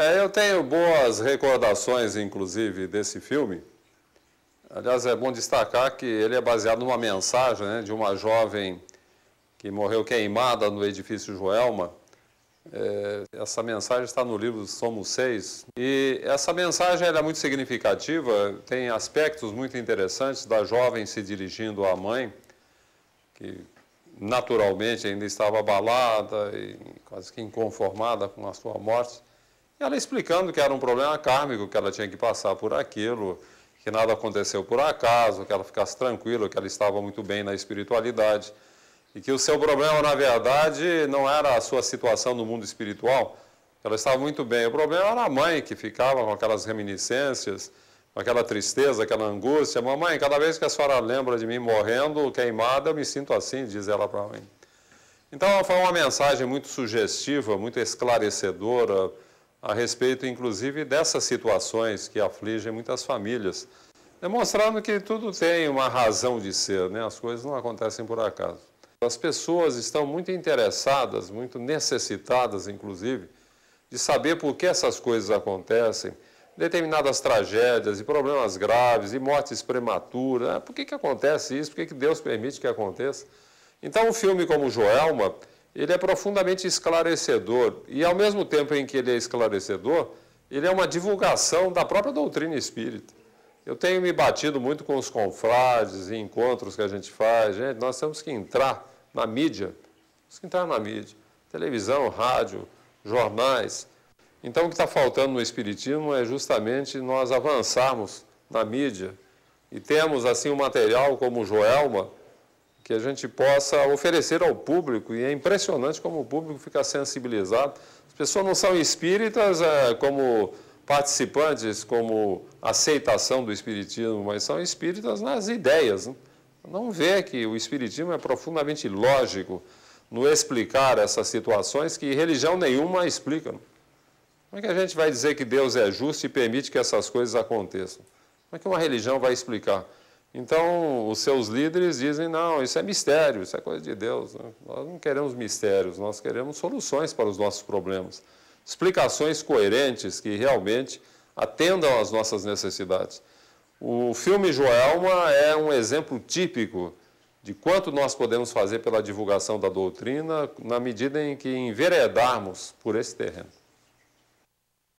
É, eu tenho boas recordações, inclusive, desse filme. Aliás, é bom destacar que ele é baseado numa mensagem né, de uma jovem que morreu queimada no edifício Joelma. É, essa mensagem está no livro Somos Seis. E essa mensagem é muito significativa, tem aspectos muito interessantes da jovem se dirigindo à mãe, que naturalmente ainda estava abalada e quase que inconformada com a sua morte. Ela explicando que era um problema kármico, que ela tinha que passar por aquilo, que nada aconteceu por acaso, que ela ficasse tranquila, que ela estava muito bem na espiritualidade e que o seu problema, na verdade, não era a sua situação no mundo espiritual, ela estava muito bem. O problema era a mãe que ficava com aquelas reminiscências, com aquela tristeza, aquela angústia. Mamãe, cada vez que a senhora lembra de mim morrendo, queimada, eu me sinto assim, diz ela para mim. Então, foi uma mensagem muito sugestiva, muito esclarecedora a respeito, inclusive, dessas situações que afligem muitas famílias, demonstrando que tudo tem uma razão de ser, né? as coisas não acontecem por acaso. As pessoas estão muito interessadas, muito necessitadas, inclusive, de saber por que essas coisas acontecem, determinadas tragédias e problemas graves e mortes prematuras. É, por que, que acontece isso? Por que, que Deus permite que aconteça? Então, um filme como Joelma ele é profundamente esclarecedor. E, ao mesmo tempo em que ele é esclarecedor, ele é uma divulgação da própria doutrina espírita. Eu tenho me batido muito com os confrades e encontros que a gente faz. Gente, nós temos que entrar na mídia. Temos que entrar na mídia. Televisão, rádio, jornais. Então, o que está faltando no Espiritismo é justamente nós avançarmos na mídia. E temos, assim, um material como o Joelma, que a gente possa oferecer ao público, e é impressionante como o público fica sensibilizado. As pessoas não são espíritas é, como participantes, como aceitação do espiritismo, mas são espíritas nas ideias. Né? Não vê que o espiritismo é profundamente lógico no explicar essas situações que religião nenhuma explica. Né? Como é que a gente vai dizer que Deus é justo e permite que essas coisas aconteçam? Como é que uma religião vai explicar? Então, os seus líderes dizem: não, isso é mistério, isso é coisa de Deus. Né? Nós não queremos mistérios, nós queremos soluções para os nossos problemas, explicações coerentes que realmente atendam às nossas necessidades. O filme Joelma é um exemplo típico de quanto nós podemos fazer pela divulgação da doutrina na medida em que enveredarmos por esse terreno.